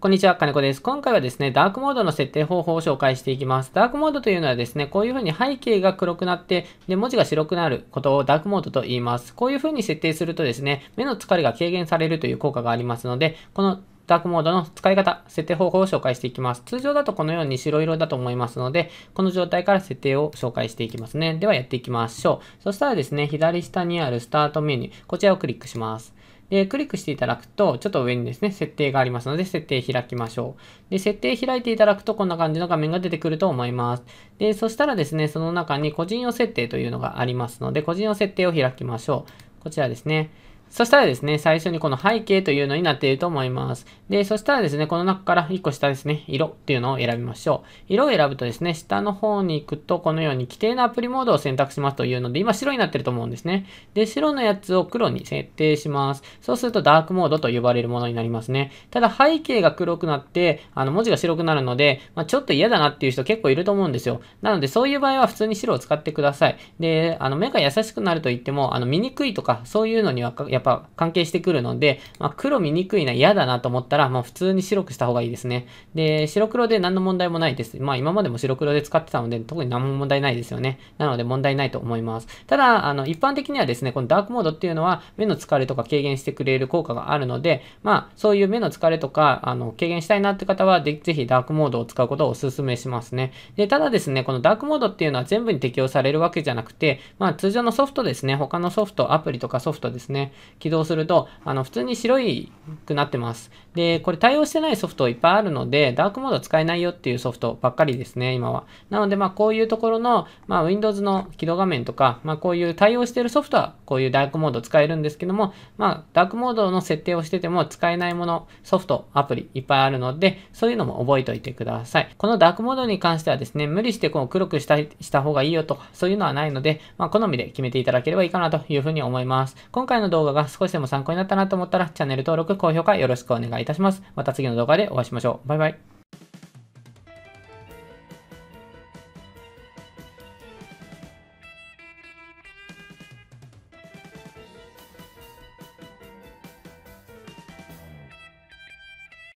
こんにちは、金子です。今回はですね、ダークモードの設定方法を紹介していきます。ダークモードというのはですね、こういう風に背景が黒くなって、で、文字が白くなることをダークモードと言います。こういう風に設定するとですね、目の疲れが軽減されるという効果がありますので、このダークモードの使い方、設定方法を紹介していきます。通常だとこのように白色だと思いますので、この状態から設定を紹介していきますね。ではやっていきましょう。そしたらですね、左下にあるスタートメニュー、こちらをクリックします。で、クリックしていただくと、ちょっと上にですね、設定がありますので、設定開きましょう。で、設定開いていただくと、こんな感じの画面が出てくると思います。で、そしたらですね、その中に個人用設定というのがありますので、個人用設定を開きましょう。こちらですね。そしたらですね、最初にこの背景というのになっていると思います。で、そしたらですね、この中から1個下ですね、色っていうのを選びましょう。色を選ぶとですね、下の方に行くと、このように規定のアプリモードを選択しますというので、今白になってると思うんですね。で、白のやつを黒に設定します。そうするとダークモードと呼ばれるものになりますね。ただ背景が黒くなって、あの文字が白くなるので、まあ、ちょっと嫌だなっていう人結構いると思うんですよ。なので、そういう場合は普通に白を使ってください。で、あの目が優しくなると言っても、あの見にくいとか、そういうのにはややっぱ関係してくるので、まあ、黒見にくいな、嫌だなと思ったら、もう普通に白くした方がいいですね。で、白黒で何の問題もないです。まあ今までも白黒で使ってたので、特に何も問題ないですよね。なので問題ないと思います。ただ、あの、一般的にはですね、このダークモードっていうのは、目の疲れとか軽減してくれる効果があるので、まあ、そういう目の疲れとか、あの、軽減したいなって方は、ぜひダークモードを使うことをお勧めしますね。で、ただですね、このダークモードっていうのは全部に適用されるわけじゃなくて、まあ、通常のソフトですね、他のソフト、アプリとかソフトですね、起動すると、あの、普通に白いくなってます。で、これ対応してないソフトいっぱいあるので、ダークモード使えないよっていうソフトばっかりですね、今は。なので、まあ、こういうところの、まあ、Windows の起動画面とか、まあ、こういう対応してるソフトは、こういうダークモード使えるんですけども、まあ、ダークモードの設定をしてても使えないもの、ソフト、アプリいっぱいあるので、そういうのも覚えておいてください。このダークモードに関してはですね、無理してこう黒くしたした方がいいよとか、そういうのはないので、まあ、好みで決めていただければいいかなというふうに思います。今回の動画がが少しでも参考になったなと思ったら、チャンネル登録、高評価よろしくお願いいたします。また次の動画でお会いしましょう。バイバイ。